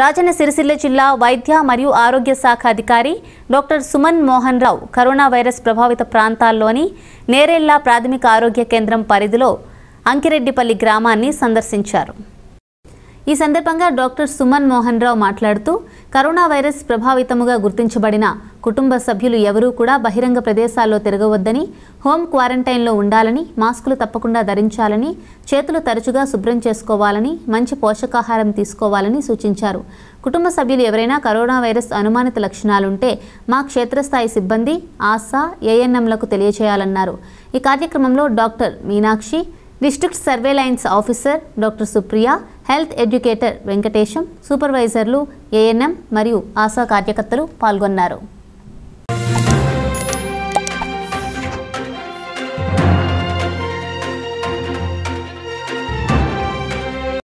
రాజన్న సిరిసిల్ల జిల్లా వైద్య మరియు ఆరోగ్య శాఖ అధికారి doctor Suman Mohan Rao corona virus ప్రభావిత ప్రాంతాల్లోని నేరేళ్ల ప్రాథమిక ఆరోగ్య కేంద్రం పరిధిలో అంకిరెడ్డిపల్లి గ్రామాన్ని సందర్శించారు ఈ సందర్భంగా డాక్టర్ సుమన్ మోహన్ రావు మాట్లాడుతూ కరోనా వైరస్ ప్రభావితముగా గుర్తించబడిన కుటుంబ సభ్యులు ఎవరూ కూడా బహిరంగ ప్రదేశాల్లో తిరగవద్దని హోమ్ క్వారంటైన్లో ఉండాలని మాస్కులు తప్పకుండా ధరించాలని చేతులు తరచుగా శుభ్రం చేసుకోవాలని మంచి పోషకాహారం తీసుకోవాలని సూచించారు కుటుంబ సభ్యులు ఎవరైనా కరోనా వైరస్ అనుమానిత లక్షణాలుంటే మా క్షేత్రస్థాయి సిబ్బంది ఆశా ఏఎన్ఎంలకు తెలియచేయాలన్నారు ఈ కార్యక్రమంలో doctor Meenakshi district surveillance officer doctor Supriya health educator Venkatesham సూపర్వైజర్లు ఏఎన్ఎం మరియు ఆశా కార్యకర్తలు పాల్గొన్నారు